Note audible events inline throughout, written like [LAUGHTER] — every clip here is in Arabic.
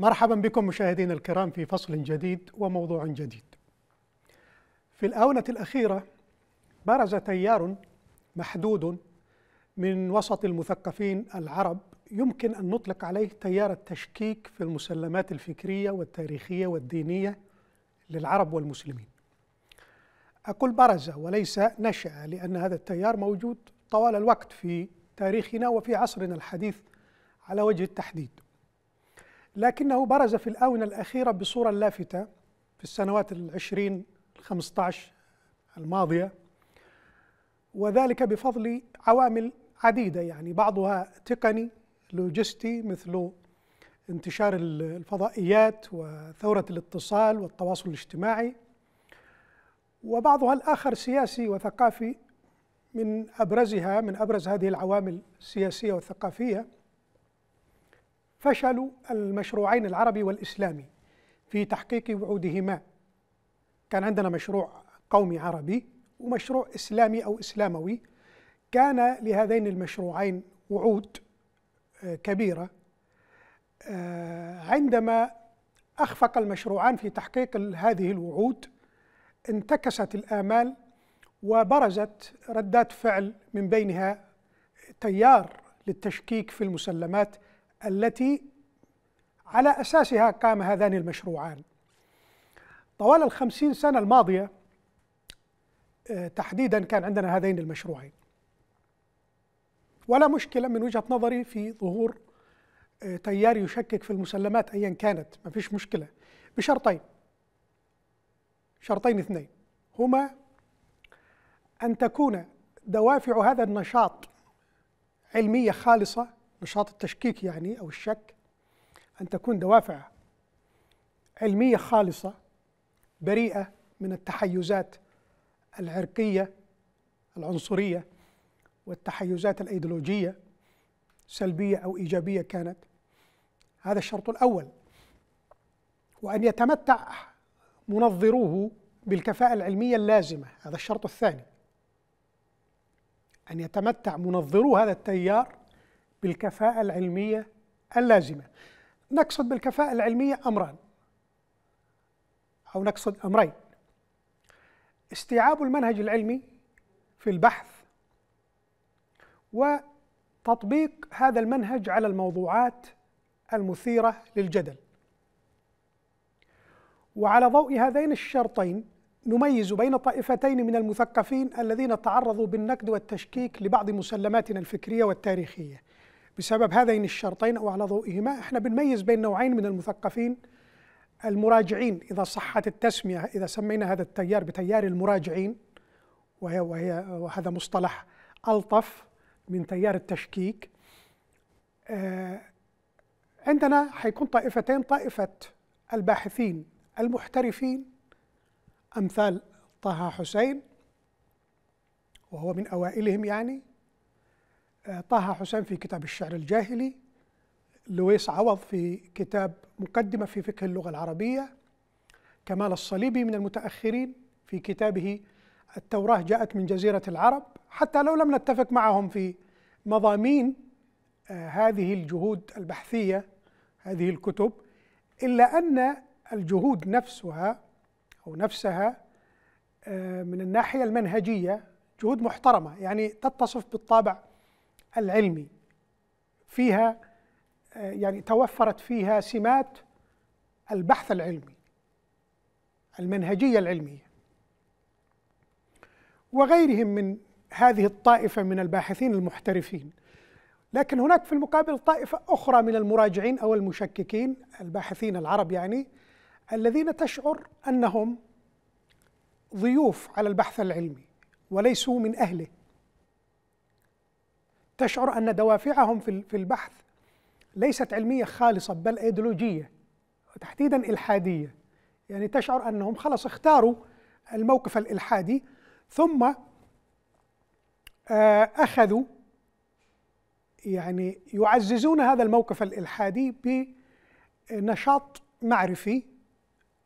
مرحبا بكم مشاهدينا الكرام في فصل جديد وموضوع جديد. في الآونة الأخيرة برز تيار محدود من وسط المثقفين العرب يمكن أن نطلق عليه تيار التشكيك في المسلمات الفكرية والتاريخية والدينية للعرب والمسلمين. أقول برز وليس نشأ لأن هذا التيار موجود طوال الوقت في تاريخنا وفي عصرنا الحديث على وجه التحديد. لكنه برز في الآونة الأخيرة بصورة لافتة في السنوات العشرين الخمسة عشر الماضية وذلك بفضل عوامل عديدة يعني بعضها تقني لوجستي مثل انتشار الفضائيات وثورة الاتصال والتواصل الاجتماعي وبعضها الآخر سياسي وثقافي من أبرزها من أبرز هذه العوامل السياسية والثقافية فشل المشروعين العربي والإسلامي في تحقيق وعودهما كان عندنا مشروع قومي عربي ومشروع إسلامي أو إسلاموي كان لهذين المشروعين وعود آه، كبيرة آه، عندما أخفق المشروعان في تحقيق هذه الوعود انتكست الآمال وبرزت ردات فعل من بينها تيار للتشكيك في المسلمات التي على أساسها قام هذان المشروعان طوال الخمسين سنة الماضية آه، تحديدا كان عندنا هذين المشروعين ولا مشكلة من وجهة نظري في ظهور آه، تيار يشكك في المسلمات أيا كانت ما فيش مشكلة بشرطين شرطين اثنين هما أن تكون دوافع هذا النشاط علمية خالصة نشاط التشكيك يعني أو الشك أن تكون دوافع علمية خالصة بريئة من التحيزات العرقية العنصرية والتحيزات الأيديولوجية سلبية أو إيجابية كانت هذا الشرط الأول وأن يتمتع منظروه بالكفاءة العلمية اللازمة هذا الشرط الثاني أن يتمتع منظرو هذا التيار بالكفاءة العلمية اللازمة نقصد بالكفاءة العلمية أمران أو نقصد أمرين استيعاب المنهج العلمي في البحث وتطبيق هذا المنهج على الموضوعات المثيرة للجدل وعلى ضوء هذين الشرطين نميز بين طائفتين من المثقفين الذين تعرضوا بالنقد والتشكيك لبعض مسلماتنا الفكرية والتاريخية بسبب هذين الشرطين أو على ضوئهما احنا بنميز بين نوعين من المثقفين المراجعين إذا صحت التسمية إذا سمينا هذا التيار بتيار المراجعين وهي وهي وهذا مصطلح ألطف من تيار التشكيك آه عندنا حيكون طائفتين طائفة الباحثين المحترفين أمثال طه حسين وهو من أوائلهم يعني طه حسين في كتاب الشعر الجاهلي لويس عوض في كتاب مقدمة في فقه اللغة العربية كمال الصليبي من المتأخرين في كتابه التوراة جاءت من جزيرة العرب حتى لو لم نتفق معهم في مضامين آه، هذه الجهود البحثية هذه الكتب إلا أن الجهود نفسها أو نفسها آه، من الناحية المنهجية جهود محترمة يعني تتصف بالطابع العلمي فيها آه، يعني توفرت فيها سمات البحث العلمي المنهجية العلمية وغيرهم من هذه الطائفة من الباحثين المحترفين لكن هناك في المقابل طائفة أخرى من المراجعين أو المشككين الباحثين العرب يعني الذين تشعر أنهم ضيوف على البحث العلمي وليسوا من أهله تشعر أن دوافعهم في البحث ليست علمية خالصة بل أيديولوجية وتحديدا إلحادية يعني تشعر أنهم خلص اختاروا الموقف الإلحادي ثم آه، أخذوا يعني يعززون هذا الموقف الإلحادي بنشاط معرفي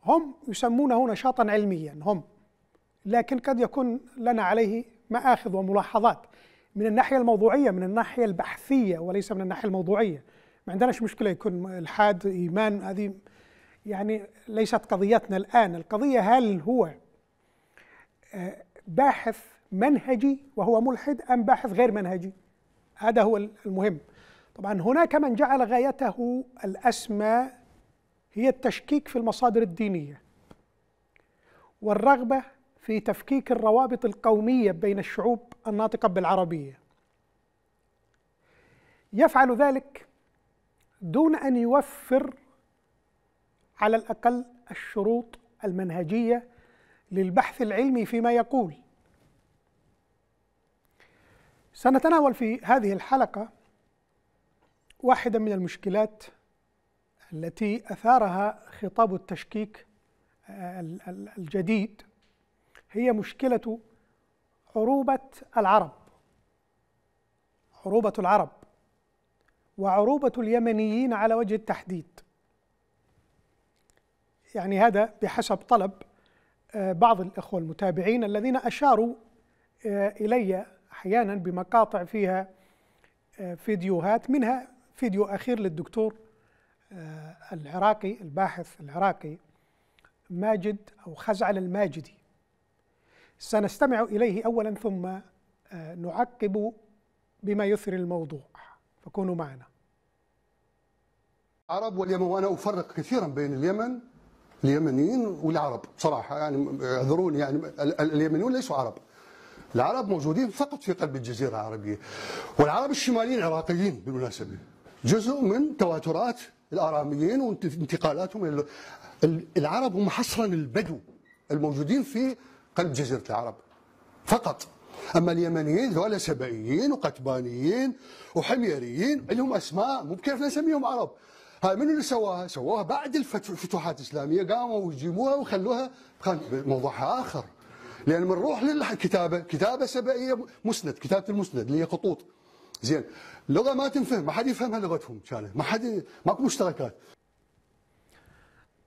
هم يسمونه نشاطا علميا هم لكن قد يكون لنا عليه مآخذ وملاحظات من الناحيه الموضوعيه من الناحيه البحثيه وليس من الناحيه الموضوعيه ما عندناش مشكله يكون الحاد ايمان هذه يعني ليست قضيتنا الان القضيه هل هو آه، باحث منهجي وهو ملحد ام باحث غير منهجي هذا هو المهم طبعا هناك من جعل غايته الاسمى هي التشكيك في المصادر الدينيه والرغبه في تفكيك الروابط القوميه بين الشعوب الناطقه بالعربيه يفعل ذلك دون ان يوفر على الاقل الشروط المنهجيه للبحث العلمي فيما يقول سنتناول في هذه الحلقه واحده من المشكلات التي اثارها خطاب التشكيك الجديد هي مشكلة عروبة العرب عروبة العرب وعروبة اليمنيين على وجه التحديد يعني هذا بحسب طلب آه، بعض الإخوة المتابعين الذين أشاروا آه، إلي أحيانا بمقاطع فيها آه، فيديوهات منها فيديو أخير للدكتور العراقي الباحث العراقي ماجد أو خزعل الماجدي سنستمع إليه أولا ثم آه، نعقب بما يثري الموضوع فكونوا معنا العرب واليمن وأنا أفرق كثيرا بين اليمن اليمنيين والعرب بصراحة يعني اعذروني يعني اليمنيون ليسوا عرب العرب موجودين فقط في قلب الجزيرة العربية والعرب الشماليين عراقيين بالمناسبة جزء من تواترات الآراميين وانتقالاتهم العرب هم حصرا البدو الموجودين في قلب جزيرة العرب فقط أما اليمنيين ذولا سبائيين وقتبانيين وحميريين عندهم أسماء مو بكيف نسميهم عرب هاي منو اللي سواها؟ سواها بعد الفتوحات الإسلامية قاموا ويجيبوها وخلوها كان موضوعها آخر لأن بنروح للكتابة كتابة سبائية مسند كتابة المسند اللي هي خطوط زين لغة ما تنفهم ما حد يفهمها لغتهم كانت ما حد ماكو مشتركات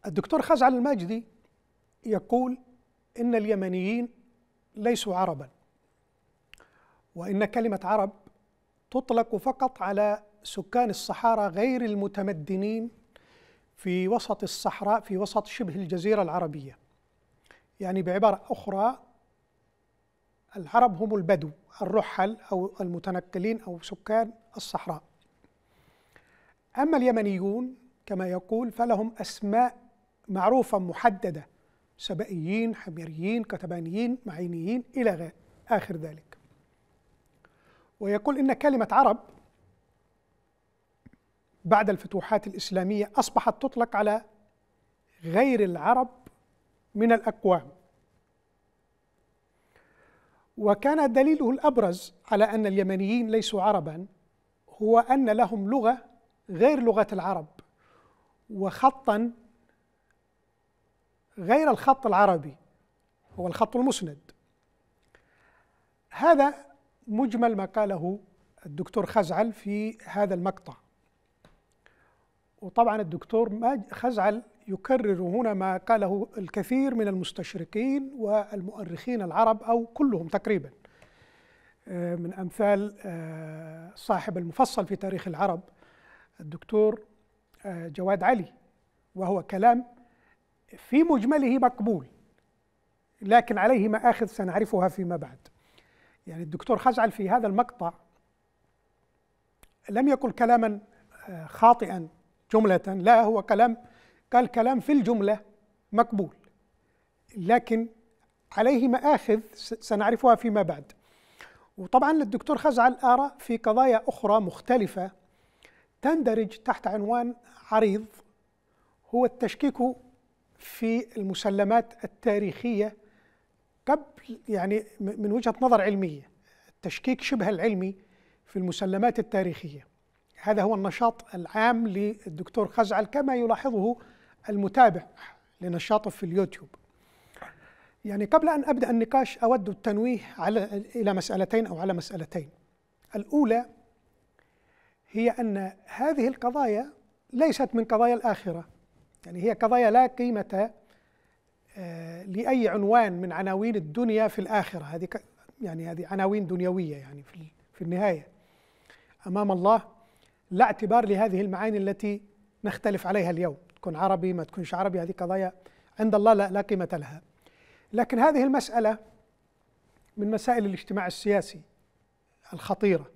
الدكتور خزعل الماجدي يقول إن اليمنيين ليسوا عربا وإن كلمة عرب تطلق فقط على سكان الصحارى غير المتمدنين في وسط الصحراء في وسط شبه الجزيرة العربية يعني بعبارة أخرى العرب هم البدو الرحل أو المتنقلين أو سكان الصحراء أما اليمنيون كما يقول فلهم أسماء معروفة محددة سبائيين حميريين كتبانيين معينيين إلى آخر ذلك ويقول إن كلمة عرب بعد الفتوحات الإسلامية أصبحت تطلق على غير العرب من الأقوام وكان دليله الأبرز على أن اليمنيين ليسوا عربا هو أن لهم لغة غير لغة العرب وخطا غير الخط العربي هو الخط المسند هذا مجمل ما قاله الدكتور خزعل في هذا المقطع وطبعا الدكتور خزعل يكرر هنا ما قاله الكثير من المستشرقين والمؤرخين العرب أو كلهم تقريبا آه، من أمثال آه، صاحب المفصل في تاريخ العرب الدكتور آه، جواد علي وهو كلام في مجمله مقبول لكن عليه مآخذ سنعرفها فيما بعد يعني الدكتور خزعل في هذا المقطع لم يقل كلاما آه، خاطئا جملة لا هو كلام قال كلام في الجملة مقبول لكن عليه مآخذ سنعرفها فيما بعد وطبعا للدكتور خزعل آراء في قضايا أخرى مختلفة تندرج تحت عنوان عريض هو التشكيك في المسلمات التاريخية قبل يعني من وجهة نظر علمية التشكيك شبه العلمي في المسلمات التاريخية هذا هو النشاط العام للدكتور خزعل كما يلاحظه المتابع لنشاطه في اليوتيوب يعني قبل أن أبدأ النقاش أود التنويه على إلى مسألتين أو على مسألتين الأولى هي أن هذه القضايا ليست من قضايا الآخرة يعني هي قضايا لا قيمة آه، لأي عنوان من عناوين الدنيا في الآخرة هذه يعني هذه عناوين دنيوية يعني في النهاية أمام الله لا اعتبار لهذه المعاني التي نختلف عليها اليوم تكون عربي ما تكونش عربي هذه قضايا عند الله لا, لا قيمة لها لكن هذه المسألة من مسائل الاجتماع السياسي الخطيرة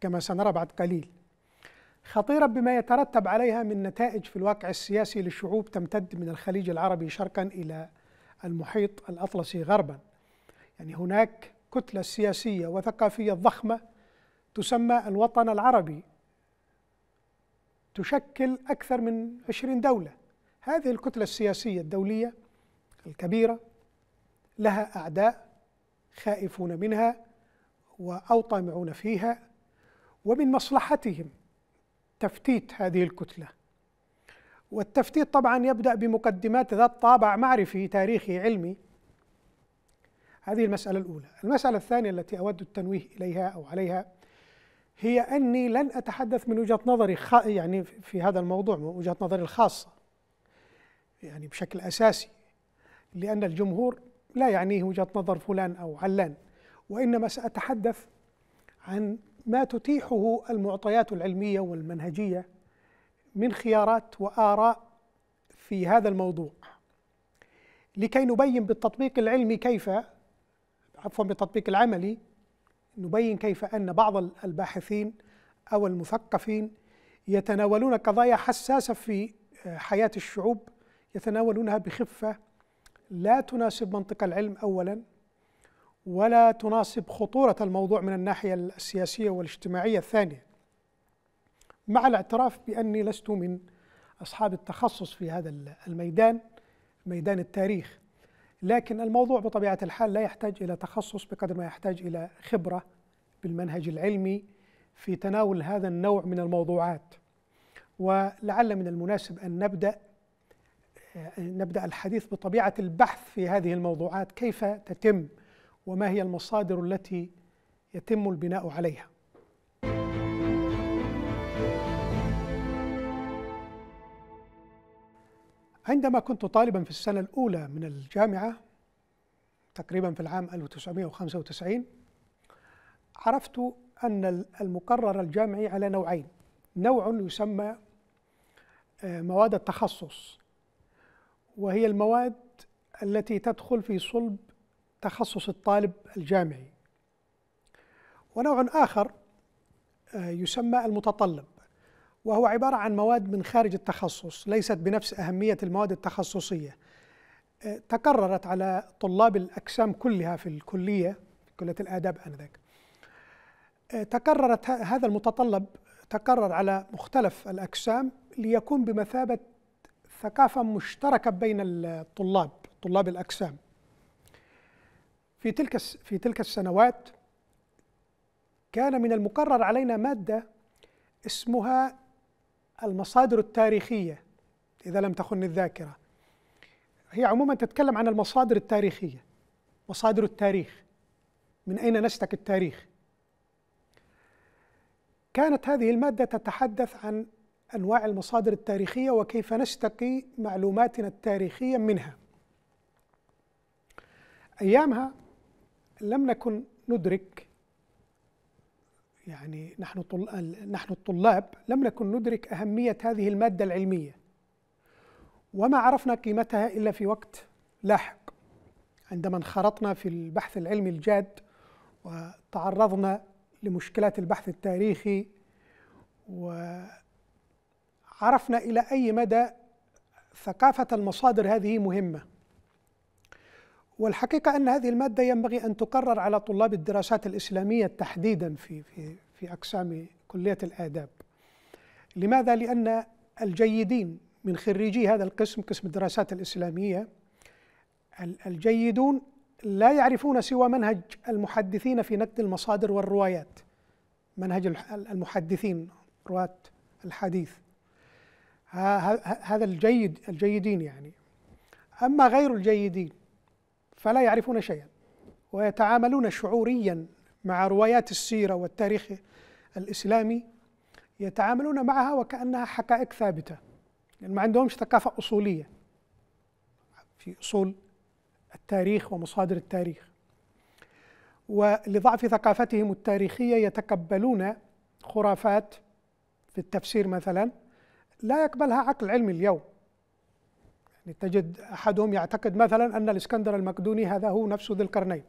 كما سنرى بعد قليل خطيرة بما يترتب عليها من نتائج في الواقع السياسي للشعوب تمتد من الخليج العربي شرقا إلى المحيط الأطلسي غربا يعني هناك كتلة سياسية وثقافية ضخمة تسمى الوطن العربي تشكل أكثر من 20 دولة هذه الكتلة السياسية الدولية الكبيرة لها أعداء خائفون منها وأو طامعون فيها ومن مصلحتهم تفتيت هذه الكتله والتفتيت طبعا يبدا بمقدمات ذات طابع معرفي تاريخي علمي هذه المساله الاولى المساله الثانيه التي اود التنويه اليها او عليها هي اني لن اتحدث من وجهه نظري خ... يعني في هذا الموضوع من وجهه نظري الخاصه يعني بشكل اساسي لان الجمهور لا يعنيه وجهه نظر فلان او علان وانما ساتحدث عن ما تتيحه المعطيات العلميه والمنهجيه من خيارات واراء في هذا الموضوع لكي نبين بالتطبيق العلمي كيف عفوا بالتطبيق العملي نبين كيف ان بعض الباحثين او المثقفين يتناولون قضايا حساسه في آه، حياه الشعوب يتناولونها بخفه لا تناسب منطق العلم اولا ولا تناسب خطورة الموضوع من الناحية السياسية والاجتماعية الثانية مع الاعتراف بأني لست من أصحاب التخصص في هذا الميدان ميدان التاريخ لكن الموضوع بطبيعة الحال لا يحتاج إلى تخصص بقدر ما يحتاج إلى خبرة بالمنهج العلمي في تناول هذا النوع من الموضوعات ولعل من المناسب أن نبدأ آه، نبدأ الحديث بطبيعة البحث في هذه الموضوعات كيف تتم وما هي المصادر التي يتم البناء عليها عندما كنت طالبا في السنة الأولى من الجامعة تقريبا في العام 1995 عرفت أن المقرر الجامعي على نوعين نوع يسمى آه، مواد التخصص وهي المواد التي تدخل في صلب تخصص الطالب الجامعي ونوع آخر آه، يسمى المتطلب وهو عبارة عن مواد من خارج التخصص ليست بنفس أهمية المواد التخصصية آه، تكررت على طلاب الأقسام كلها في الكلية في كلية الآداب آنذاك آه، تكررت هذا المتطلب تكرر على مختلف الأقسام ليكون بمثابة ثقافة مشتركة بين الطلاب طلاب الأقسام في تلك في تلك السنوات كان من المقرر علينا ماده اسمها المصادر التاريخيه اذا لم تخن الذاكره هي عموما تتكلم عن المصادر التاريخيه مصادر التاريخ من اين نستك التاريخ كانت هذه الماده تتحدث عن انواع المصادر التاريخيه وكيف نستقي معلوماتنا التاريخيه منها ايامها لم نكن ندرك يعني نحن نحن الطلاب لم نكن ندرك اهميه هذه الماده العلميه وما عرفنا قيمتها الا في وقت لاحق عندما انخرطنا في البحث العلمي الجاد وتعرضنا لمشكلات البحث التاريخي وعرفنا الى اي مدى ثقافه المصادر هذه مهمه والحقيقة أن هذه المادة ينبغي أن تكرر على طلاب الدراسات الإسلامية تحديدا في في في أقسام كلية الآداب. لماذا؟ لأن الجيدين من خريجي هذا القسم قسم الدراسات الإسلامية الجيدون لا يعرفون سوى منهج المحدثين في نقد المصادر والروايات. منهج المحدثين رواة الحديث. هذا الجيد الجيدين يعني. أما غير الجيدين فلا يعرفون شيئا ويتعاملون شعوريا مع روايات السيرة والتاريخ الإسلامي يتعاملون معها وكأنها حقائق ثابتة لأن ما عندهمش ثقافة أصولية في أصول التاريخ ومصادر التاريخ ولضعف ثقافتهم التاريخية يتقبلون خرافات في التفسير مثلا لا يقبلها عقل علمي اليوم تجد أحدهم يعتقد مثلا أن الإسكندر المقدوني هذا هو نفسه ذي القرنين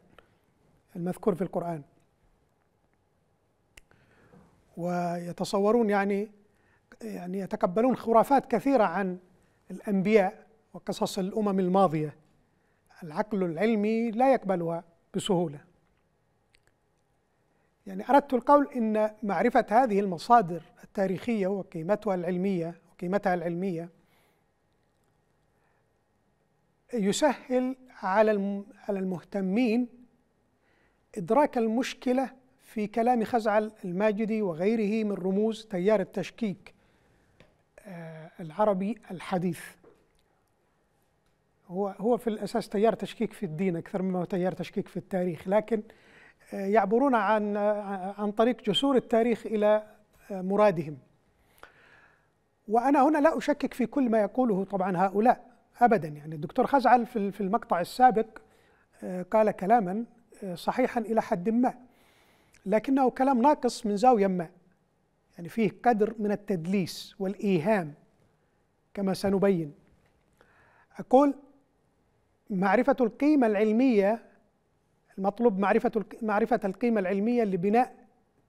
المذكور في القرآن ويتصورون يعني يعني يتقبلون خرافات كثيرة عن الأنبياء وقصص الأمم الماضية العقل العلمي لا يقبلها بسهولة يعني أردت القول أن معرفة هذه المصادر التاريخية وقيمتها العلمية وقيمتها العلمية يسهل على على المهتمين إدراك المشكلة في كلام خزعل الماجدي وغيره من رموز تيار التشكيك آه، العربي الحديث هو هو في الأساس تيار تشكيك في الدين أكثر مما هو تيار تشكيك في التاريخ لكن آه، يعبرون عن آه، عن طريق جسور التاريخ إلى مرادهم وأنا هنا لا أشكك في كل ما يقوله طبعا هؤلاء ابدا يعني الدكتور خزعل في المقطع السابق آه، قال كلاما آه، صحيحا الى حد ما لكنه كلام ناقص من زاويه ما يعني فيه قدر من التدليس والايهام كما سنبين اقول معرفه القيمه العلميه المطلوب معرفه معرفه القيمه العلميه لبناء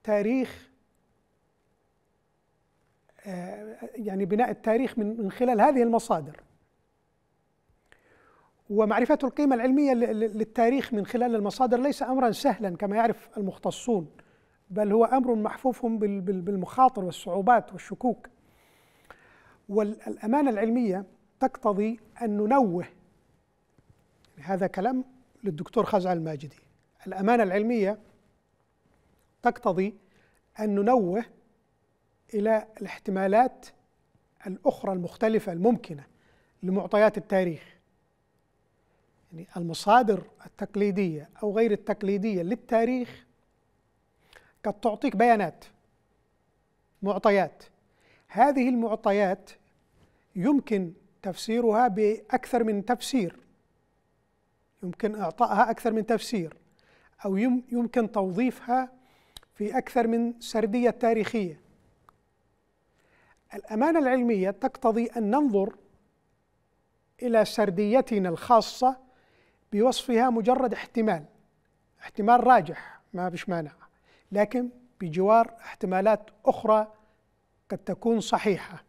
تاريخ آه، يعني بناء التاريخ من خلال هذه المصادر ومعرفة القيمة العلمية للتاريخ من خلال المصادر ليس أمرا سهلا كما يعرف المختصون بل هو أمر محفوف بالمخاطر والصعوبات والشكوك والأمانة العلمية تقتضي أن ننوه هذا كلام للدكتور خزع الماجدي الأمانة العلمية تقتضي أن ننوه إلى الاحتمالات الأخرى المختلفة الممكنة لمعطيات التاريخ يعني المصادر التقليدية أو غير التقليدية للتاريخ قد تعطيك بيانات معطيات هذه المعطيات يمكن تفسيرها بأكثر من تفسير يمكن إعطائها أكثر من تفسير أو يمكن توظيفها في أكثر من سردية تاريخية الأمانة العلمية تقتضي أن ننظر إلى سرديتنا الخاصة بوصفها مجرد احتمال احتمال راجح ما فيش مانع لكن بجوار احتمالات أخرى قد تكون صحيحة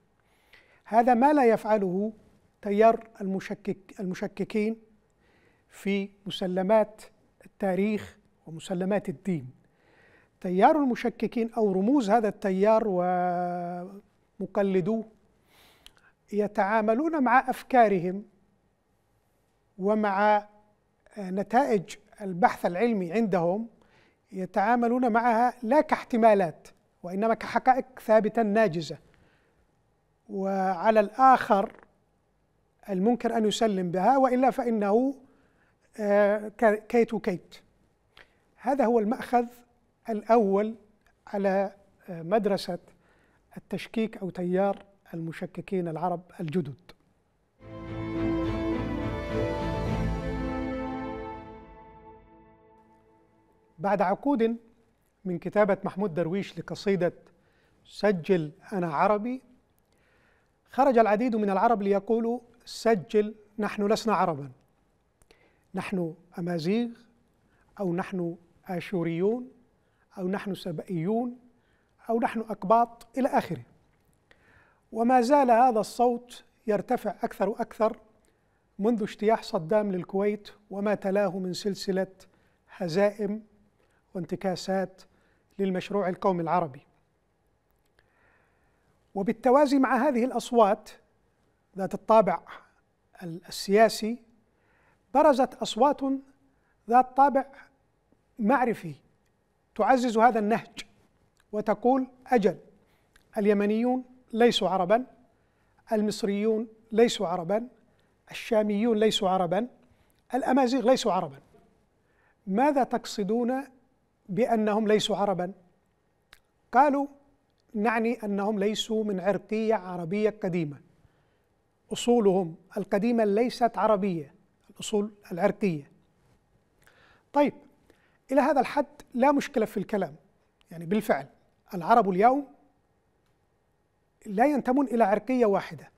هذا ما لا يفعله تيار المشكك المشككين في مسلمات التاريخ ومسلمات الدين تيار المشككين أو رموز هذا التيار ومقلدوه يتعاملون مع أفكارهم ومع آه، نتائج البحث العلمي عندهم يتعاملون معها لا كاحتمالات وإنما كحقائق ثابتة ناجزة وعلى الآخر المنكر أن يسلم بها وإلا فإنه آه، كيت وكيت هذا هو المأخذ الأول على آه، مدرسة التشكيك أو تيار المشككين العرب الجدد بعد عقود من كتابة محمود درويش لقصيدة سجل أنا عربي خرج العديد من العرب ليقولوا سجل نحن لسنا عربا نحن أمازيغ أو نحن آشوريون أو نحن سبئيون أو نحن أقباط إلى آخره وما زال هذا الصوت يرتفع أكثر وأكثر منذ اجتياح صدام للكويت وما تلاه من سلسلة هزائم وانتكاسات للمشروع القومي العربي وبالتوازي مع هذه الأصوات ذات الطابع السياسي برزت أصوات ذات طابع معرفي تعزز هذا النهج وتقول أجل اليمنيون ليسوا عربا المصريون ليسوا عربا الشاميون ليسوا عربا الأمازيغ ليسوا عربا ماذا تقصدون بأنهم ليسوا عربا قالوا نعني أنهم ليسوا من عرقية عربية قديمة أصولهم القديمة ليست عربية الأصول العرقية طيب إلى هذا الحد لا مشكلة في الكلام يعني بالفعل العرب اليوم لا ينتمون إلى عرقية واحدة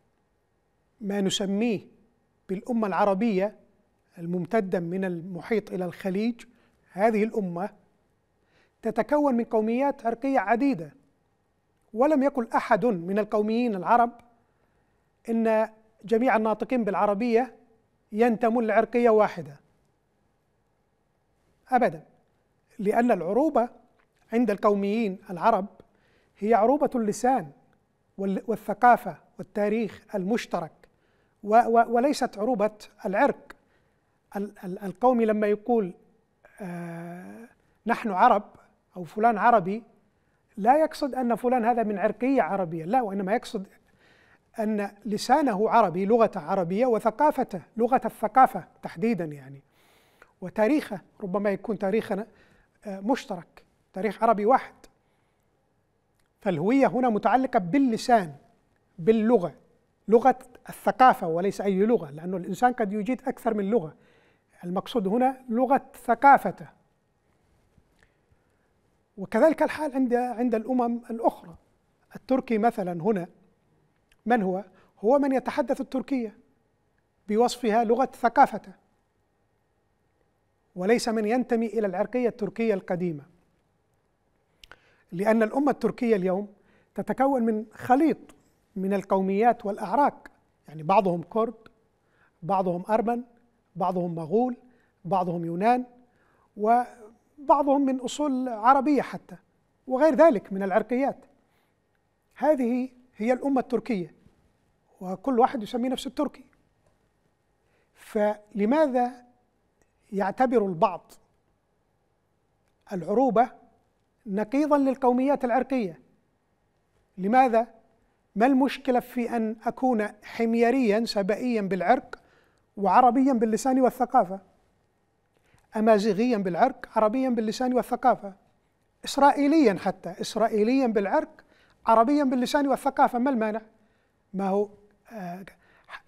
ما نسميه بالأمة العربية الممتدة من المحيط إلى الخليج هذه الأمة تتكون من قوميات عرقية عديدة ولم يقل أحد من القوميين العرب إن جميع الناطقين بالعربية ينتمون لعرقية واحدة أبدا لأن العروبة عند القوميين العرب هي عروبة اللسان والثقافة والتاريخ المشترك وليست عروبة العرق القومي لما يقول آه، نحن عرب أو فلان عربي لا يقصد أن فلان هذا من عرقية عربية لا وإنما يقصد أن لسانه عربي لغة عربية وثقافته لغة الثقافة تحديدا يعني وتاريخه ربما يكون تاريخنا مشترك تاريخ عربي واحد فالهوية هنا متعلقة باللسان باللغة لغة الثقافة وليس أي لغة لأن الإنسان قد يجيد أكثر من لغة المقصود هنا لغة ثقافته وكذلك الحال عند عند الامم الاخرى التركي مثلا هنا من هو هو من يتحدث التركيه بوصفها لغه ثقافته وليس من ينتمي الى العرقيه التركيه القديمه لان الامه التركيه اليوم تتكون من خليط من القوميات والاعراق يعني بعضهم كرد بعضهم ارمن بعضهم مغول بعضهم يونان و بعضهم من أصول عربية حتى وغير ذلك من العرقيات هذه هي الأمة التركية وكل واحد يسمي نفسه التركي فلماذا يعتبر البعض العروبة نقيضا للقوميات العرقية لماذا؟ ما المشكلة في أن أكون حميريا سبائيا بالعرق وعربيا باللسان والثقافة أمازيغيا بالعرق عربيا باللسان والثقافة إسرائيليا حتى إسرائيليا بالعرق عربيا باللسان والثقافة ما المانع ما هو آه،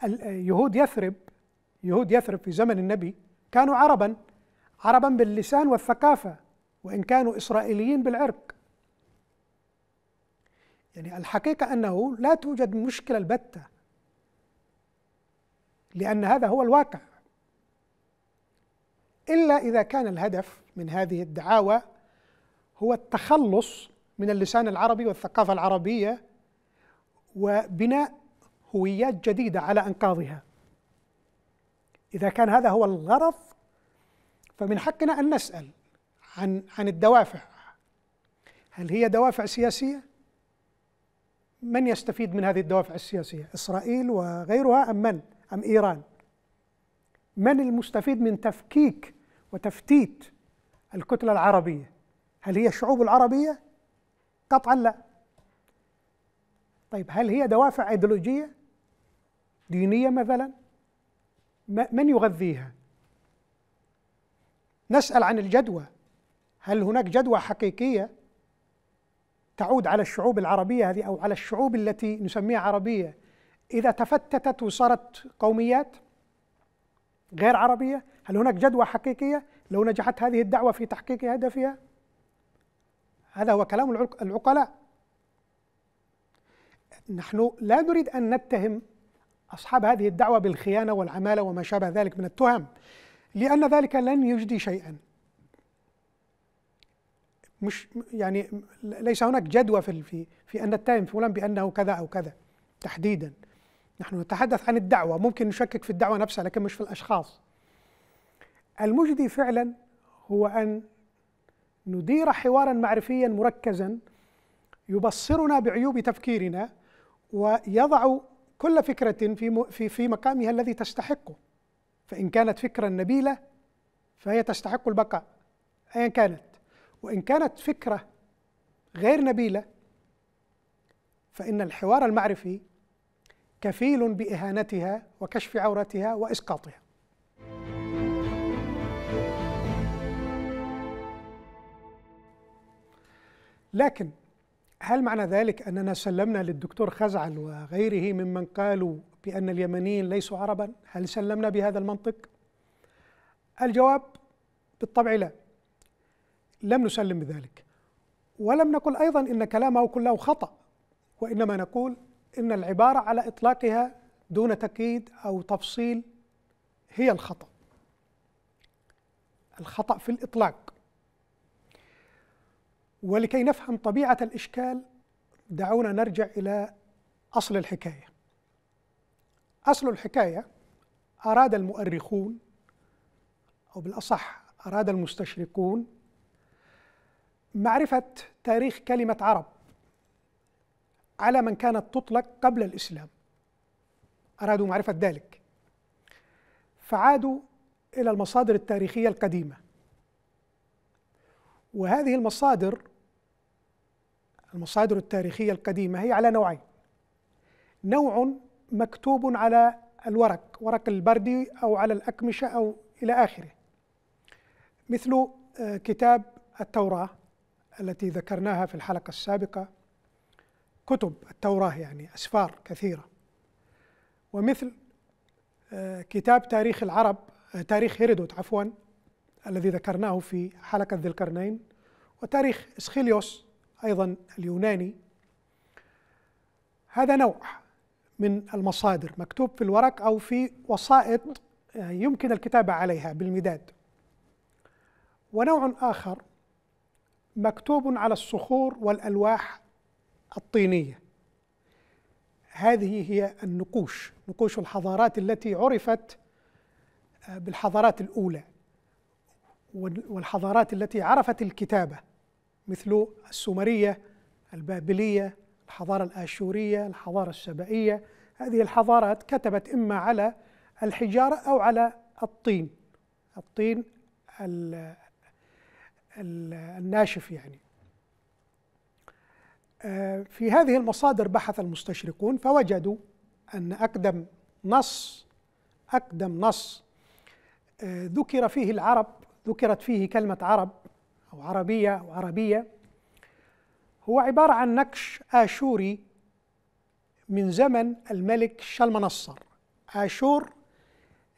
آه، يهود يثرب يهود يثرب في زمن النبي كانوا عربا عربا باللسان والثقافة وإن كانوا إسرائيليين بالعرق يعني الحقيقة أنه لا توجد مشكلة البتة لأن هذا هو الواقع إلا إذا كان الهدف من هذه الدعاوى هو التخلص من اللسان العربي والثقافة العربية وبناء هويات جديدة على أنقاضها إذا كان هذا هو الغرض فمن حقنا أن نسأل عن عن الدوافع هل هي دوافع سياسية؟ من يستفيد من هذه الدوافع السياسية؟ إسرائيل وغيرها أم من؟ أم إيران؟ من المستفيد من تفكيك وتفتيت الكتلة العربية هل هي الشعوب العربية؟ قطعا لا طيب هل هي دوافع ايديولوجية دينية مثلا؟ من يغذيها؟ نسأل عن الجدوى هل هناك جدوى حقيقية تعود على الشعوب العربية هذه أو على الشعوب التي نسميها عربية إذا تفتتت وصارت قوميات؟ غير عربية؟ هل هناك جدوى حقيقية لو نجحت هذه الدعوة في تحقيق هدفها؟ هذا هو كلام العقلاء نحن لا نريد أن نتهم أصحاب هذه الدعوة بالخيانة والعمالة وما شابه ذلك من التهم لأن ذلك لن يجدي شيئا مش يعني ليس هناك جدوى في في ان نتهم فلان بانه كذا او كذا تحديدا نحن نتحدث عن الدعوة ممكن نشكك في الدعوة نفسها لكن مش في الأشخاص المجدي فعلا هو أن ندير حوارا معرفيا مركزا يبصرنا بعيوب تفكيرنا ويضع كل فكرة في في في مقامها الذي تستحقه فإن كانت فكرة نبيلة فهي تستحق البقاء أيا كانت وإن كانت فكرة غير نبيلة فإن الحوار المعرفي كفيل باهانتها وكشف عورتها واسقاطها لكن هل معنى ذلك اننا سلمنا للدكتور خزعل وغيره ممن قالوا بان اليمنيين ليسوا عربا هل سلمنا بهذا المنطق الجواب بالطبع لا لم نسلم بذلك ولم نقل ايضا ان كلامه كله خطا وانما نقول ان العباره على اطلاقها دون تقييد او تفصيل هي الخطا الخطا في الاطلاق ولكي نفهم طبيعه الاشكال دعونا نرجع الى اصل الحكايه اصل الحكايه اراد المؤرخون او بالاصح اراد المستشرقون معرفه تاريخ كلمه عرب على من كانت تطلق قبل الإسلام أرادوا معرفة ذلك فعادوا إلى المصادر التاريخية القديمة وهذه المصادر المصادر التاريخية القديمة هي على نوعين نوع مكتوب على الورق ورق البردي أو على الأكمشة أو إلى آخره مثل آه، كتاب التوراة التي ذكرناها في الحلقة السابقة كتب التوراة يعني أسفار كثيرة ومثل آه، كتاب تاريخ العرب آه، تاريخ هيرودوت عفوا الذي ذكرناه في حلقة ذي القرنين وتاريخ إسخيليوس أيضا اليوناني هذا نوع من المصادر مكتوب في الورق أو في وسائط آه، يمكن الكتابة عليها بالمداد ونوع آخر مكتوب على الصخور والألواح الطينيه هذه هي النقوش نقوش الحضارات التي عرفت آه، بالحضارات الاولى والحضارات التي عرفت الكتابه مثل السومريه البابليه الحضاره الاشوريه الحضاره السبائيه هذه الحضارات كتبت اما على الحجاره او على الطين الطين الناشف يعني آه، في هذه المصادر بحث المستشرقون فوجدوا أن أقدم نص أقدم نص آه، ذكر فيه العرب ذكرت فيه كلمة عرب أو عربية أو عربية هو عبارة عن نقش آشوري من زمن الملك شلمنصر آشور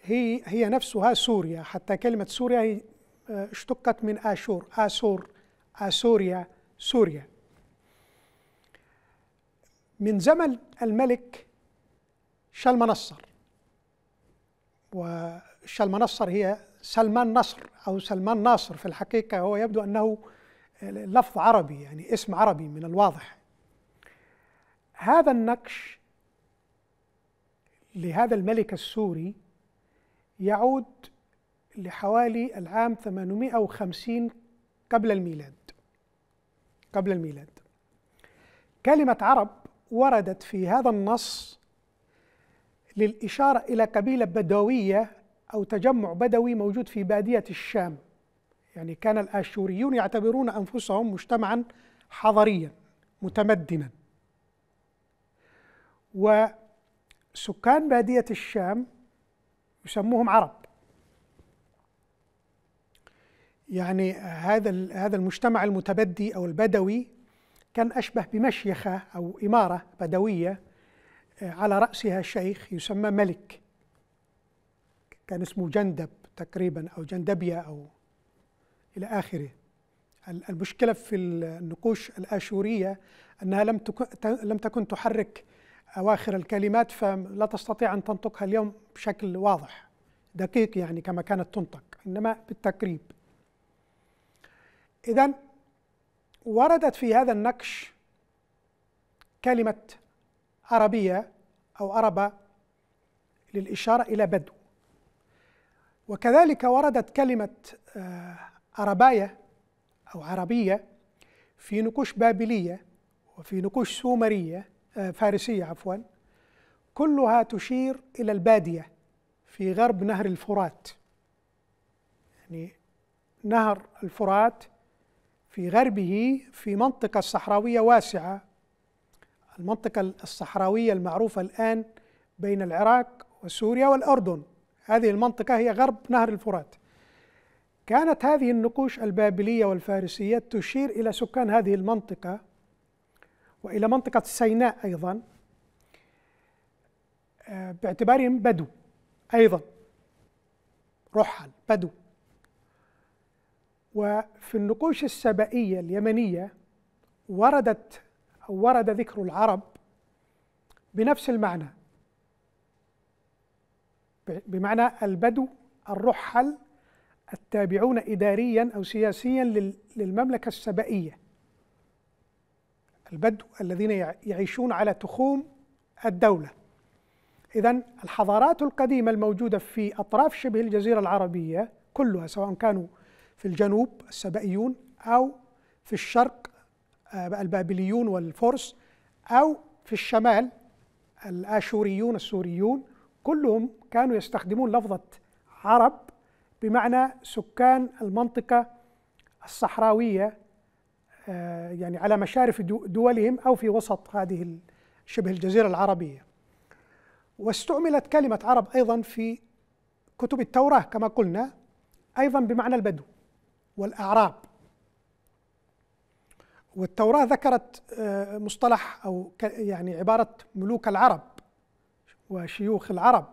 هي هي نفسها سوريا حتى كلمة سوريا هي آه، اشتقت من آشور آسور آسوريا سوريا من زمن الملك شلمنصر وشلمنصر هي سلمان نصر أو سلمان ناصر في الحقيقة هو يبدو أنه لفظ عربي يعني اسم عربي من الواضح هذا النقش لهذا الملك السوري يعود لحوالي العام 850 قبل الميلاد قبل الميلاد كلمة عرب وردت في هذا النص للإشارة إلى قبيلة بدوية أو تجمع بدوي موجود في بادية الشام يعني كان الآشوريون يعتبرون أنفسهم مجتمعا حضريا متمدنا وسكان بادية الشام يسموهم عرب يعني هذا هذا المجتمع المتبدي او البدوي كان أشبه بمشيخة أو إمارة بدوية آه، على رأسها شيخ يسمى ملك كان اسمه جندب تقريبا أو جندبية أو إلى آخره المشكلة في النقوش الآشورية أنها لم تكن, لم تكن تحرك أواخر الكلمات فلا تستطيع أن تنطقها اليوم بشكل واضح دقيق يعني كما كانت تنطق إنما بالتقريب إذا وردت في هذا النقش كلمة عربية أو عربة للإشارة إلى بدو وكذلك وردت كلمة آه، عرباية أو عربية في نقوش بابلية وفي نقوش سومرية آه، فارسية عفوا كلها تشير إلى البادية في غرب نهر الفرات يعني نهر الفرات في غربه في منطقة صحراوية واسعة المنطقة الصحراوية المعروفة الآن بين العراق وسوريا والأردن هذه المنطقة هي غرب نهر الفرات كانت هذه النقوش البابلية والفارسية تشير إلى سكان هذه المنطقة وإلى منطقة سيناء أيضا آه، باعتبارهم بدو أيضا رحل بدو وفي النقوش السبائية اليمنية وردت أو ورد ذكر العرب بنفس المعنى بمعنى البدو الرحل التابعون إداريا أو سياسيا للمملكة السبائية البدو الذين يعيشون على تخوم الدولة إذا الحضارات القديمة الموجودة في أطراف شبه الجزيرة العربية كلها سواء كانوا في الجنوب السبائيون أو في الشرق آه، البابليون والفرس أو في الشمال الآشوريون السوريون كلهم كانوا يستخدمون لفظة عرب بمعنى سكان المنطقة الصحراوية آه، يعني على مشارف دولهم أو في وسط هذه شبه الجزيرة العربية واستعملت كلمة عرب أيضا في كتب التوراة كما قلنا أيضا بمعنى البدو والأعراب والتوراة ذكرت آه، مصطلح أو يعني عبارة ملوك العرب وشيوخ العرب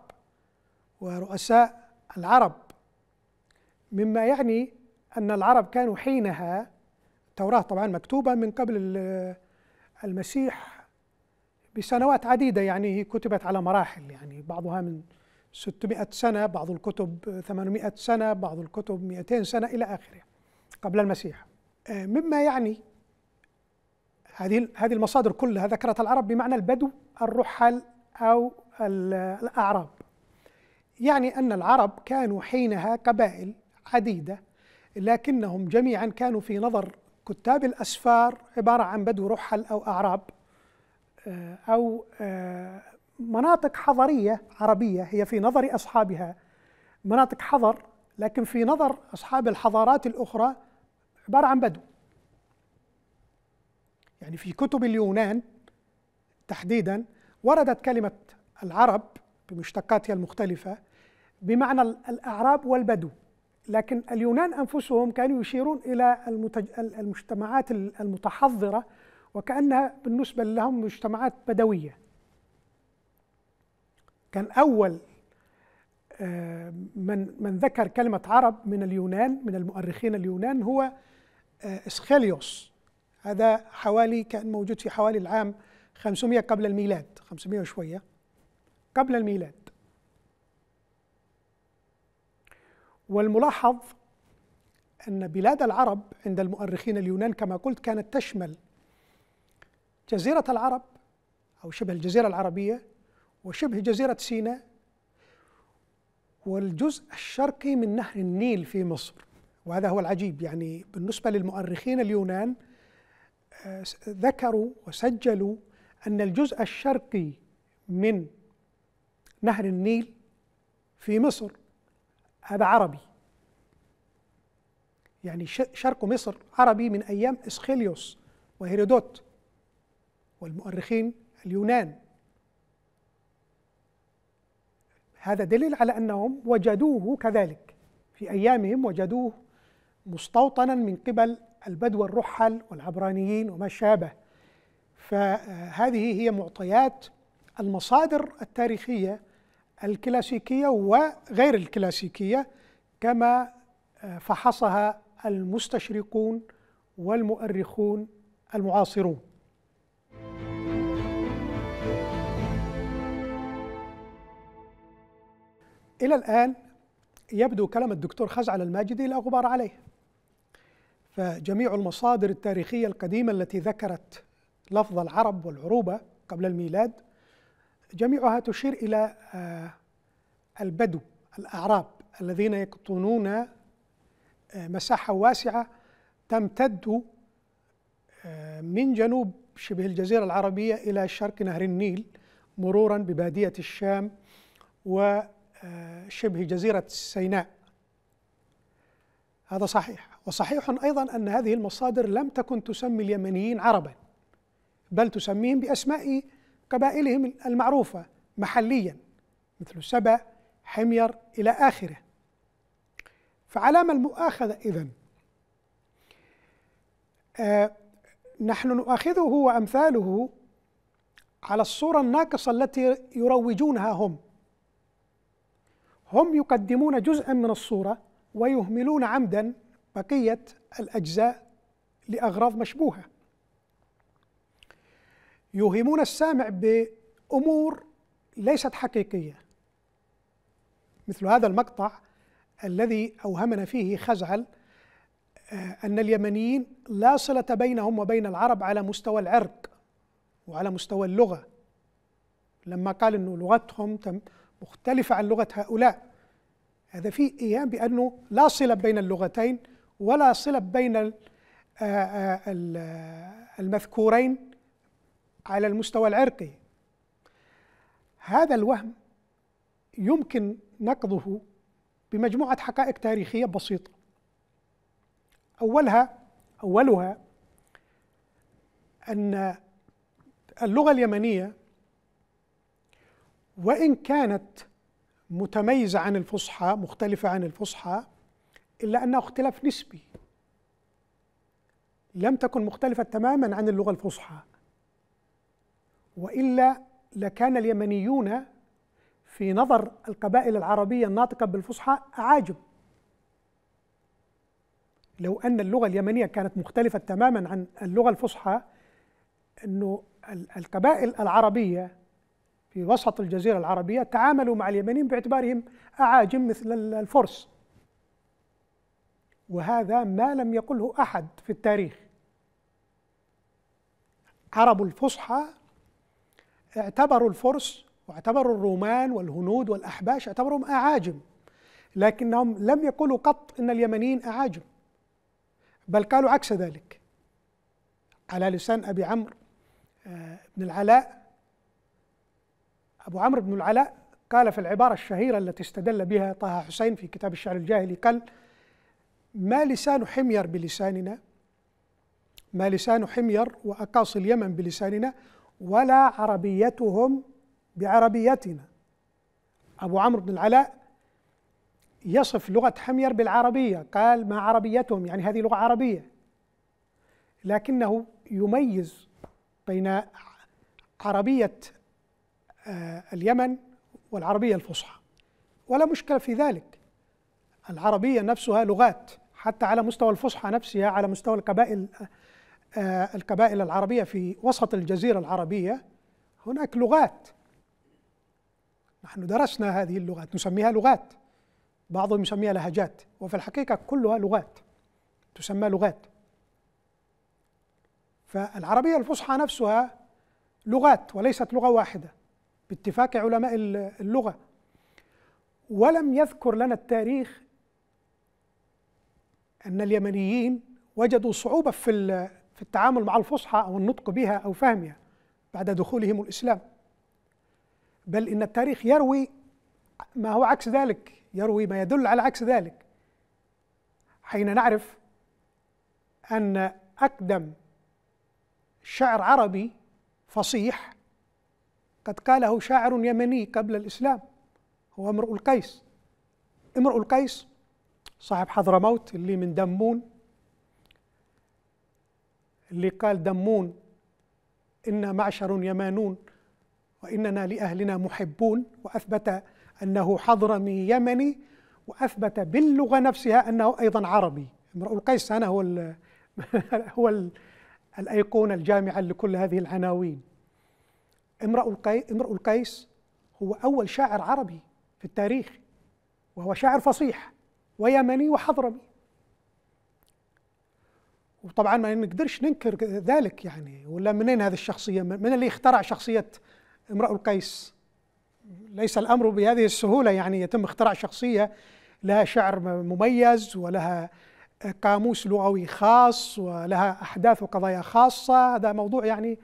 ورؤساء العرب مما يعني أن العرب كانوا حينها التوراة طبعا مكتوبة من قبل المسيح بسنوات عديدة يعني هي كتبت على مراحل يعني بعضها من 600 سنة بعض الكتب 800 سنة بعض الكتب 200 سنة إلى آخره قبل المسيح آه، مما يعني هذه هذه المصادر كلها ذكرت العرب بمعنى البدو الرحل أو الأعراب يعني أن العرب كانوا حينها قبائل عديدة لكنهم جميعا كانوا في نظر كتاب الأسفار عبارة عن بدو رحل أو أعراب آه، أو آه، مناطق حضرية عربية هي في نظر أصحابها مناطق حضر لكن في نظر أصحاب الحضارات الأخرى عبارة عن بدو يعني في كتب اليونان تحديدا وردت كلمة العرب بمشتقاتها المختلفة بمعنى الأعراب والبدو لكن اليونان أنفسهم كانوا يشيرون إلى المتج... المجتمعات المتحضرة وكأنها بالنسبة لهم مجتمعات بدوية كان أول آه، من من ذكر كلمة عرب من اليونان من المؤرخين اليونان هو آه، إسخيليوس هذا حوالي كان موجود في حوالي العام 500 قبل الميلاد 500 وشوية قبل الميلاد والملاحظ أن بلاد العرب عند المؤرخين اليونان كما قلت كانت تشمل جزيرة العرب أو شبه الجزيرة العربية وشبه جزيرة سيناء والجزء الشرقي من نهر النيل في مصر وهذا هو العجيب يعني بالنسبة للمؤرخين اليونان آه، ذكروا وسجلوا أن الجزء الشرقي من نهر النيل في مصر هذا عربي يعني شرق مصر عربي من أيام إسخيليوس وهيرودوت والمؤرخين اليونان هذا دليل على أنهم وجدوه كذلك في أيامهم وجدوه مستوطنا من قبل البدو الرحل والعبرانيين وما شابه فهذه هي معطيات المصادر التاريخية الكلاسيكية وغير الكلاسيكية كما فحصها المستشرقون والمؤرخون المعاصرون إلى الآن يبدو كلام الدكتور خزعل الماجدي لا غبار عليه فجميع المصادر التاريخية القديمة التي ذكرت لفظ العرب والعروبة قبل الميلاد جميعها تشير إلى آه، البدو الأعراب الذين يقطنون آه، مساحة واسعة تمتد آه، من جنوب شبه الجزيرة العربية إلى شرق نهر النيل مرورا ببادية الشام وشبه جزيرة سيناء هذا صحيح وصحيح أيضا أن هذه المصادر لم تكن تسمي اليمنيين عربا بل تسميهم بأسماء قبائلهم المعروفة محليا مثل سبأ حمير إلى آخره فعلام المؤاخذة إذن آه نحن نؤاخذه وأمثاله على الصورة الناقصة التي يروجونها هم هم يقدمون جزءا من الصورة ويهملون عمدا بقية الأجزاء لأغراض مشبوهة يوهمون السامع بأمور ليست حقيقية مثل هذا المقطع الذي أوهمنا فيه خزعل آه، أن اليمنيين لا صلة بينهم وبين العرب على مستوى العرق وعلى مستوى اللغة لما قال أن لغتهم مختلفة عن لغة هؤلاء هذا فيه إيهام بأنه لا صلة بين اللغتين ولا صلة بين المذكورين على المستوى العرقي هذا الوهم يمكن نقضه بمجموعة حقائق تاريخية بسيطة أولها أولها أن اللغة اليمنية وإن كانت متميزة عن الفصحى مختلفة عن الفصحى إلا أنه اختلاف نسبي لم تكن مختلفة تماما عن اللغة الفصحى وإلا لكان اليمنيون في نظر القبائل العربية الناطقة بالفصحى أعاجم لو أن اللغة اليمنية كانت مختلفة تماما عن اللغة الفصحى أنه القبائل العربية في وسط الجزيرة العربية تعاملوا مع اليمنيين باعتبارهم أعاجم مثل الفرس وهذا ما لم يقله أحد في التاريخ عرب الفصحى اعتبروا الفرس واعتبروا الرومان والهنود والأحباش اعتبرهم أعاجم لكنهم لم يقولوا قط إن اليمنيين أعاجم بل قالوا عكس ذلك على لسان أبي عمرو آه، بن العلاء أبو عمرو بن العلاء قال في العبارة الشهيرة التي استدل بها طه حسين في كتاب الشعر الجاهلي قال ما لسان حمير بلساننا ما لسان حمير وأقاصي اليمن بلساننا ولا عربيتهم بعربيتنا أبو عمرو بن العلاء يصف لغة حمير بالعربية قال ما عربيتهم يعني هذه لغة عربية لكنه يميز بين عربية آه، اليمن والعربية الفصحى ولا مشكلة في ذلك العربية نفسها لغات حتى على مستوى الفصحى نفسها على مستوى القبائل آه، القبائل العربية في وسط الجزيرة العربية هناك لغات نحن درسنا هذه اللغات نسميها لغات بعضهم يسميها لهجات وفي الحقيقة كلها لغات تسمى لغات فالعربية الفصحى نفسها لغات وليست لغة واحدة باتفاق علماء اللغة ولم يذكر لنا التاريخ أن اليمنيين وجدوا صعوبة في في التعامل مع الفصحى أو النطق بها أو فهمها بعد دخولهم الإسلام بل إن التاريخ يروي ما هو عكس ذلك يروي ما يدل على عكس ذلك حين نعرف أن أقدم شعر عربي فصيح قد قاله شاعر يمني قبل الإسلام هو امرؤ القيس امرؤ القيس صاحب حضرموت اللي من دمون اللي قال دمون إنا معشر يمانون وإننا لأهلنا محبون وأثبت أنه حضرمي يمني وأثبت باللغة نفسها أنه أيضا عربي امرؤ القيس أنا هو الـ [LAUGHS] هو الـ الأيقونة الجامعة لكل هذه العناوين امرؤ امرؤ القيس هو أول شاعر عربي في التاريخ وهو شاعر فصيح ويمني وحضرمي وطبعا ما نقدرش ننكر ذلك يعني ولا منين هذه الشخصيه من اللي اخترع شخصيه امرأ القيس ليس الامر بهذه السهوله يعني يتم اختراع شخصيه لها شعر مميز ولها قاموس لغوي خاص ولها احداث وقضايا خاصه هذا موضوع يعني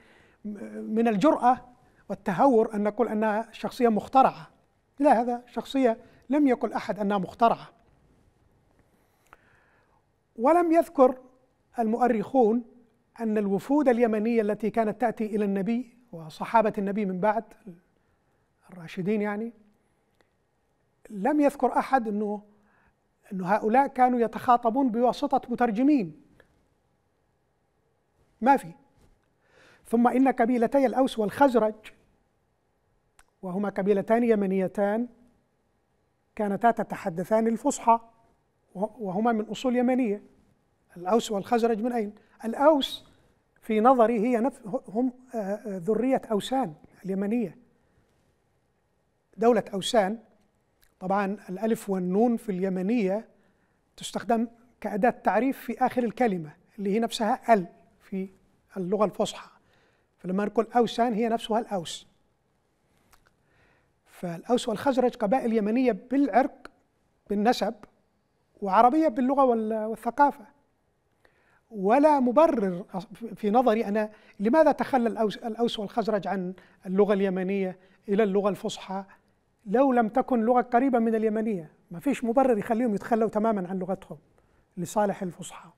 من الجراه والتهور ان نقول انها شخصيه مخترعه لا هذا شخصيه لم يقل احد انها مخترعه ولم يذكر المؤرخون أن الوفود اليمنية التي كانت تأتي إلى النبي وصحابة النبي من بعد الراشدين يعني لم يذكر أحد أنه أن هؤلاء كانوا يتخاطبون بواسطة مترجمين ما في ثم إن قبيلتي الأوس والخزرج وهما قبيلتان يمنيتان كانتا تتحدثان الفصحى وهما من أصول يمنية الأوس والخزرج من أين؟ الأوس في نظري هي هم آه، آه، ذرية أوسان اليمنية دولة أوسان طبعا الألف والنون في اليمنية تستخدم كأداة تعريف في آخر الكلمة اللي هي نفسها ال في اللغة الفصحى فلما نقول أوسان هي نفسها الأوس فالأوس والخزرج قبائل يمنية بالعرق بالنسب وعربية باللغة والثقافة ولا مبرر في نظري أنا لماذا تخلى الأوس والخزرج عن اللغة اليمنية إلى اللغة الفصحى لو لم تكن لغة قريبة من اليمنية ما فيش مبرر يخليهم يتخلوا تماما عن لغتهم لصالح الفصحى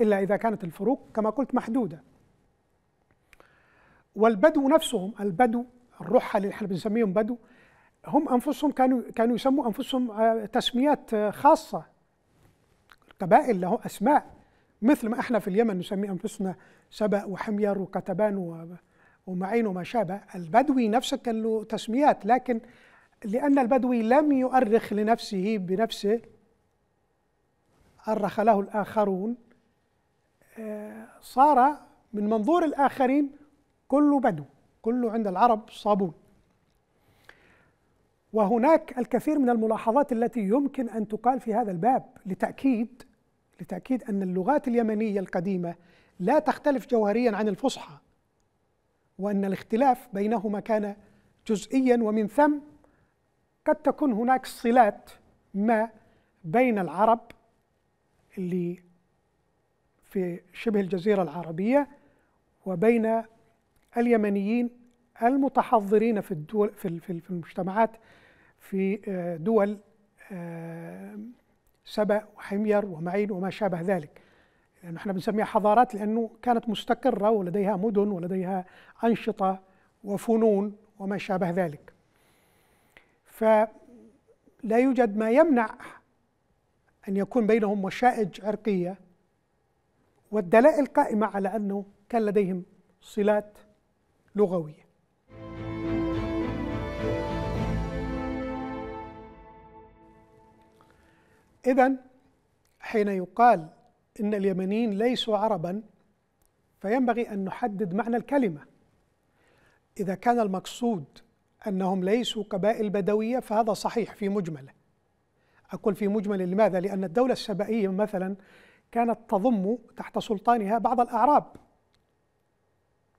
إلا إذا كانت الفروق كما قلت محدودة والبدو نفسهم البدو الرحل اللي احنا بنسميهم بدو هم انفسهم كانوا كانوا يسموا انفسهم آه، تسميات آه، خاصه القبائل له اسماء مثل ما احنا في اليمن نسمي انفسنا سبأ وحمير وكتبان ومعين وما شابه البدوي نفسه كان له تسميات لكن لأن البدوي لم يؤرخ لنفسه بنفسه أرخ له الآخرون آه، صار من منظور الآخرين كله بدو كله عند العرب صابون وهناك الكثير من الملاحظات التي يمكن ان تقال في هذا الباب لتاكيد لتاكيد ان اللغات اليمنيه القديمه لا تختلف جوهريا عن الفصحى وان الاختلاف بينهما كان جزئيا ومن ثم قد تكون هناك صلات ما بين العرب اللي في شبه الجزيره العربيه وبين اليمنيين المتحضرين في الدول في, المجتمعات في آه، دول آه، سبأ وحمير ومعين وما شابه ذلك لأنه احنا بنسميها حضارات لأنه كانت مستقرة ولديها مدن ولديها أنشطة وفنون وما شابه ذلك فلا يوجد ما يمنع أن يكون بينهم وشائج عرقية والدلائل قائمة على أنه كان لديهم صلات لغوية إذا حين يقال إن اليمنيين ليسوا عربا فينبغي أن نحدد معنى الكلمة إذا كان المقصود أنهم ليسوا قبائل بدوية فهذا صحيح في مجمله أقول في مجمل لماذا؟ لأن الدولة السبائية مثلا كانت تضم تحت سلطانها بعض الأعراب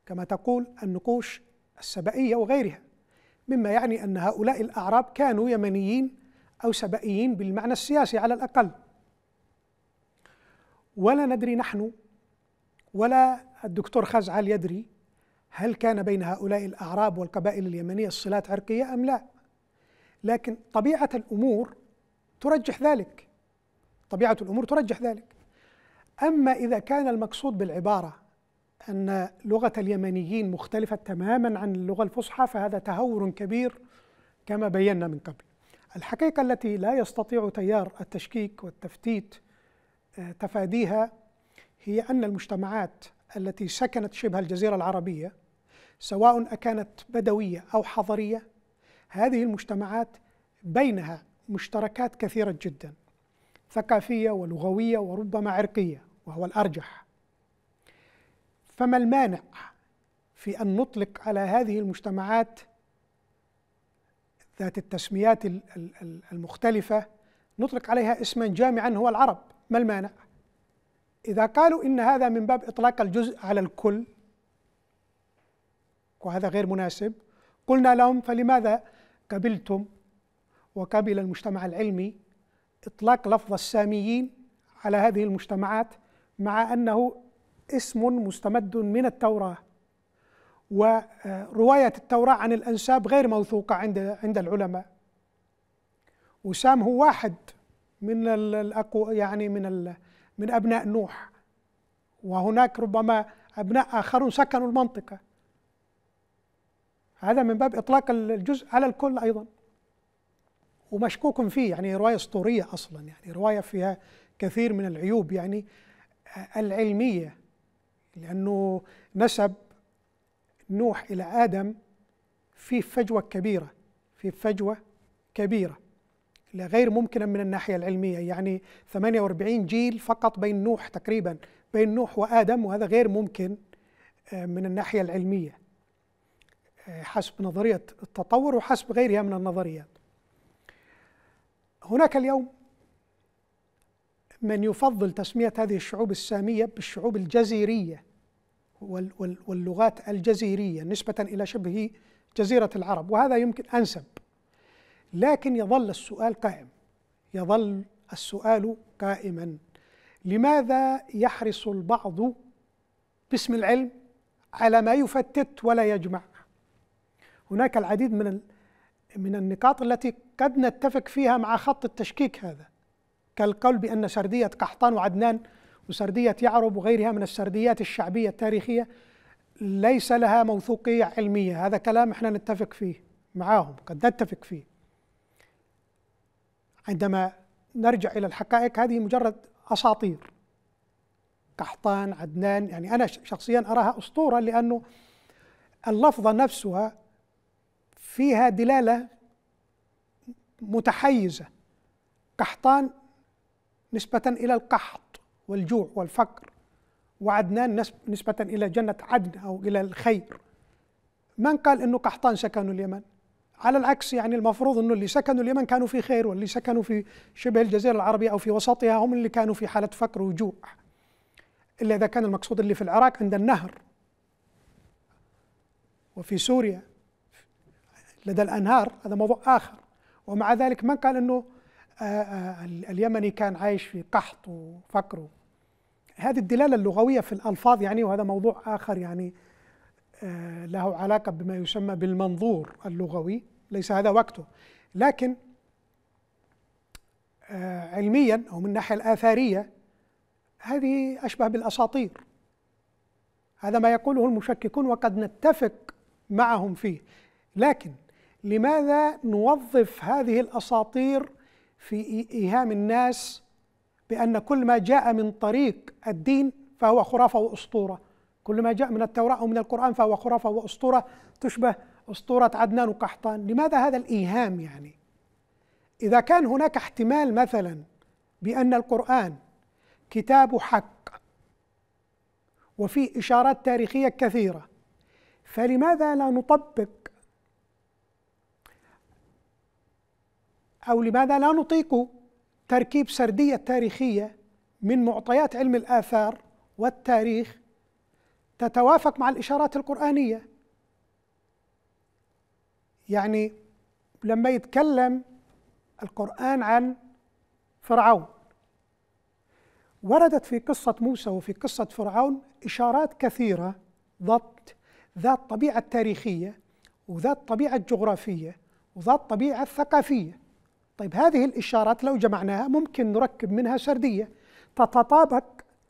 كما تقول النقوش السبائية وغيرها مما يعني أن هؤلاء الأعراب كانوا يمنيين أو سبائيين بالمعنى السياسي على الأقل ولا ندري نحن ولا الدكتور خزعل يدري هل كان بين هؤلاء الأعراب والقبائل اليمنية صلات عرقية أم لا لكن طبيعة الأمور ترجح ذلك طبيعة الأمور ترجح ذلك أما إذا كان المقصود بالعبارة أن لغة اليمنيين مختلفة تماما عن اللغة الفصحى فهذا تهور كبير كما بينا من قبل الحقيقة التي لا يستطيع تيار التشكيك والتفتيت آه، تفاديها هي أن المجتمعات التي سكنت شبه الجزيرة العربية سواء أكانت بدوية أو حضرية هذه المجتمعات بينها مشتركات كثيرة جدا ثقافية ولغوية وربما عرقية وهو الأرجح فما المانع في أن نطلق على هذه المجتمعات ذات التسميات المختلفة نطلق عليها اسما جامعا هو العرب ما المانع إذا قالوا إن هذا من باب إطلاق الجزء على الكل وهذا غير مناسب قلنا لهم فلماذا قبلتم وقبل المجتمع العلمي إطلاق لفظ الساميين على هذه المجتمعات مع أنه اسم مستمد من التوراة ورواية التوراة عن الأنساب غير موثوقة عند عند العلماء وسام هو واحد من الأقو يعني من من أبناء نوح وهناك ربما أبناء آخرون سكنوا المنطقة هذا من باب إطلاق الجزء على الكل أيضا ومشكوك فيه يعني رواية أسطورية أصلا يعني رواية فيها كثير من العيوب يعني العلمية لأنه نسب نوح إلى آدم في فجوة كبيرة في فجوة كبيرة غير ممكنة من الناحية العلمية يعني 48 جيل فقط بين نوح تقريبا بين نوح وآدم وهذا غير ممكن آه، من الناحية العلمية آه، حسب نظرية التطور وحسب غيرها من النظريات هناك اليوم من يفضل تسمية هذه الشعوب السامية بالشعوب الجزيرية واللغات الجزيرية نسبة إلى شبه جزيرة العرب وهذا يمكن أنسب لكن يظل السؤال قائم يظل السؤال قائما لماذا يحرص البعض باسم العلم على ما يفتت ولا يجمع هناك العديد من من النقاط التي قد نتفق فيها مع خط التشكيك هذا كالقول بأن سردية قحطان وعدنان وسردية يعرب وغيرها من السرديات الشعبية التاريخية ليس لها موثوقية علمية هذا كلام احنا نتفق فيه معاهم قد نتفق فيه عندما نرجع إلى الحقائق هذه مجرد أساطير قحطان عدنان يعني أنا شخصيا أراها أسطورة لأنه اللفظة نفسها فيها دلالة متحيزة قحطان نسبة إلى القحط والجوع والفقر وعدنان نسبة إلى جنة عدن أو إلى الخير من قال أنه قحطان سكنوا اليمن على العكس يعني المفروض أنه اللي سكنوا اليمن كانوا في خير واللي سكنوا في شبه الجزيرة العربية أو في وسطها هم اللي كانوا في حالة فقر وجوع إلا إذا كان المقصود اللي في العراق عند النهر وفي سوريا لدى الأنهار هذا موضوع آخر ومع ذلك من قال أنه آه، آه، اليمني كان عايش في قحط وفقر هذه الدلالة اللغوية في الألفاظ يعني وهذا موضوع آخر يعني آه، له علاقة بما يسمى بالمنظور اللغوي ليس هذا وقته لكن علميا أو من الناحية الآثارية هذه أشبه بالأساطير هذا ما يقوله المشككون وقد نتفق معهم فيه لكن لماذا نوظف هذه الأساطير في إيهام الناس بأن كل ما جاء من طريق الدين فهو خرافة وأسطورة كل ما جاء من التوراة أو من القرآن فهو خرافة وأسطورة تشبه أسطورة عدنان وقحطان لماذا هذا الإيهام يعني إذا كان هناك احتمال مثلا بأن القرآن كتاب حق وفيه إشارات تاريخية كثيرة فلماذا لا نطبق أو لماذا لا نطيق تركيب سردية تاريخية من معطيات علم الآثار والتاريخ تتوافق مع الإشارات القرآنية يعني لما يتكلم القرآن عن فرعون وردت في قصة موسى وفي قصة فرعون إشارات كثيرة ضبط ذات طبيعة تاريخية وذات طبيعة جغرافية وذات طبيعة ثقافية طيب هذه الإشارات لو جمعناها ممكن نركب منها سردية تتطابق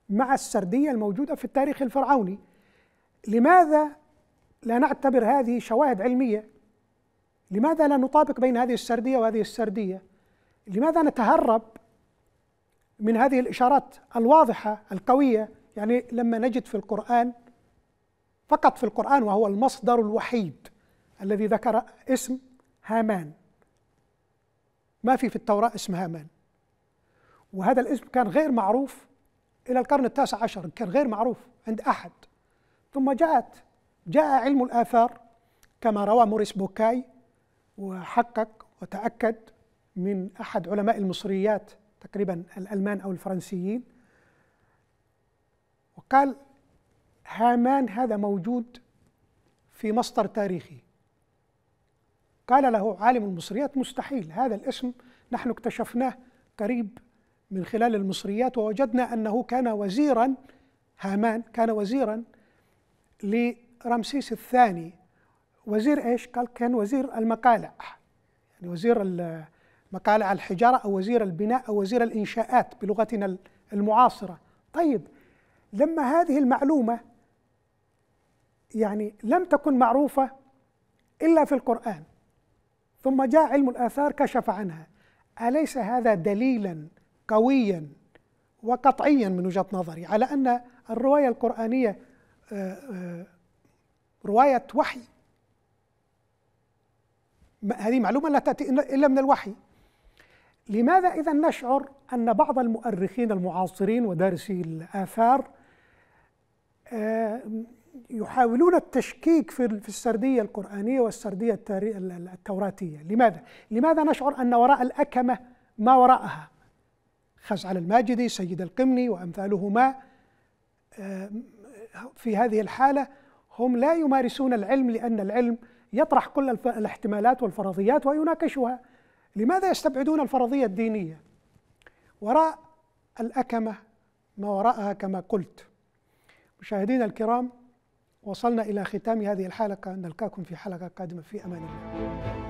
مع السردية الموجودة في التاريخ الفرعوني لماذا لا نعتبر هذه شواهد علمية لماذا لا نطابق بين هذه السردية وهذه السردية لماذا نتهرب من هذه الإشارات الواضحة القوية يعني لما نجد في القرآن فقط في القرآن وهو المصدر الوحيد الذي ذكر اسم هامان ما في في التوراة اسم هامان وهذا الاسم كان غير معروف إلى القرن التاسع عشر كان غير معروف عند أحد ثم جاءت جاء علم الآثار كما روى موريس بوكاي وحقق وتأكد من أحد علماء المصريات تقريبا الألمان أو الفرنسيين وقال هامان هذا موجود في مصدر تاريخي قال له عالم المصريات مستحيل هذا الاسم نحن اكتشفناه قريب من خلال المصريات ووجدنا أنه كان وزيرا هامان كان وزيرا لرمسيس الثاني وزير ايش؟ قال كان وزير المقالع يعني وزير مقالع الحجاره او وزير البناء او وزير الانشاءات بلغتنا المعاصره. طيب لما هذه المعلومه يعني لم تكن معروفه الا في القران ثم جاء علم الآثار كشف عنها أليس هذا دليلا قويا وقطعيا من وجهة نظري على أن الرواية القرآنية آه، آه، رواية وحي هذه معلومة لا تأتي إلا من الوحي لماذا إذا نشعر أن بعض المؤرخين المعاصرين ودارسي الآثار آه، يحاولون التشكيك في السرديه القرانيه والسرديه التوراتيه، لماذا؟ لماذا نشعر ان وراء الاكمه ما وراءها؟ خزعل الماجدي، سيد القمني وامثالهما آه، في هذه الحاله هم لا يمارسون العلم لان العلم يطرح كل الاحتمالات والفرضيات ويناقشها. لماذا يستبعدون الفرضيه الدينيه؟ وراء الاكمه ما وراءها كما قلت. مشاهدينا الكرام وصلنا إلى ختام هذه الحلقة نلقاكم في حلقة قادمة في أمان الله